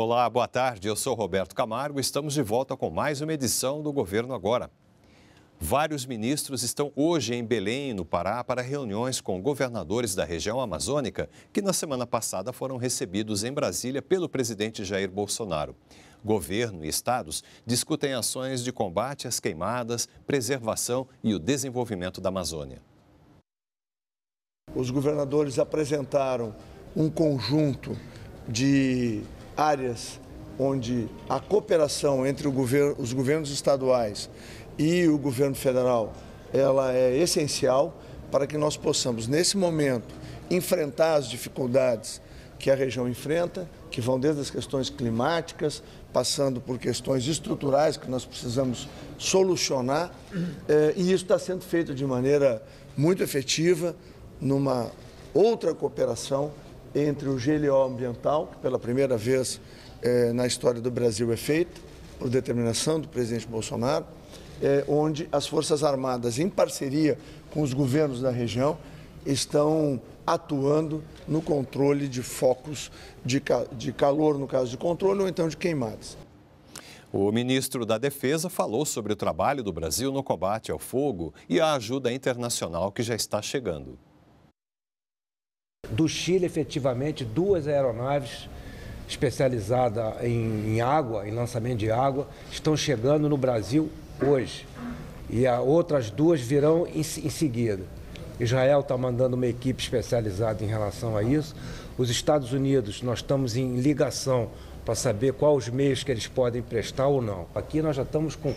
Olá, boa tarde. Eu sou Roberto Camargo. Estamos de volta com mais uma edição do Governo Agora. Vários ministros estão hoje em Belém, no Pará, para reuniões com governadores da região amazônica, que na semana passada foram recebidos em Brasília pelo presidente Jair Bolsonaro. Governo e estados discutem ações de combate às queimadas, preservação e o desenvolvimento da Amazônia. Os governadores apresentaram um conjunto de áreas onde a cooperação entre governo, os governos estaduais e o governo federal ela é essencial para que nós possamos, nesse momento, enfrentar as dificuldades que a região enfrenta, que vão desde as questões climáticas, passando por questões estruturais que nós precisamos solucionar, eh, e isso está sendo feito de maneira muito efetiva, numa outra cooperação entre o GLO ambiental, que pela primeira vez eh, na história do Brasil é feito, por determinação do presidente Bolsonaro, eh, onde as Forças Armadas, em parceria com os governos da região, estão atuando no controle de focos de, ca de calor, no caso de controle, ou então de queimadas. O ministro da Defesa falou sobre o trabalho do Brasil no combate ao fogo e a ajuda internacional que já está chegando. Do Chile, efetivamente, duas aeronaves especializadas em, em água, em lançamento de água, estão chegando no Brasil hoje. E a outras duas virão em, em seguida. Israel está mandando uma equipe especializada em relação a isso. Os Estados Unidos, nós estamos em ligação para saber quais os meios que eles podem prestar ou não. Aqui nós já estamos com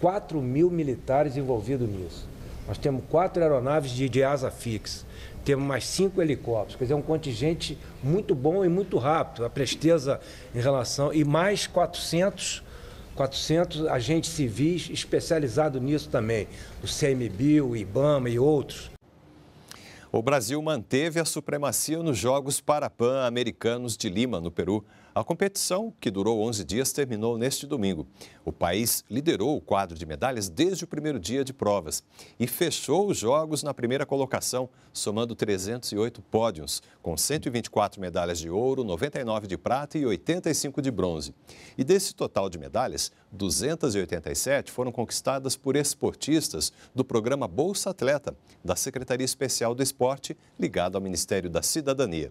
4 mil militares envolvidos nisso. Nós temos quatro aeronaves de, de asa fixa, temos mais cinco helicópteros, quer dizer, é um contingente muito bom e muito rápido, a presteza em relação. E mais 400 400 agentes civis especializados nisso também, o CMBio, o IBAMA e outros. O Brasil manteve a supremacia nos Jogos Parapan-Americanos de Lima, no Peru. A competição, que durou 11 dias, terminou neste domingo. O país liderou o quadro de medalhas desde o primeiro dia de provas e fechou os jogos na primeira colocação, somando 308 pódios, com 124 medalhas de ouro, 99 de prata e 85 de bronze. E desse total de medalhas, 287 foram conquistadas por esportistas do programa Bolsa Atleta, da Secretaria Especial do Esporte, ligado ao Ministério da Cidadania.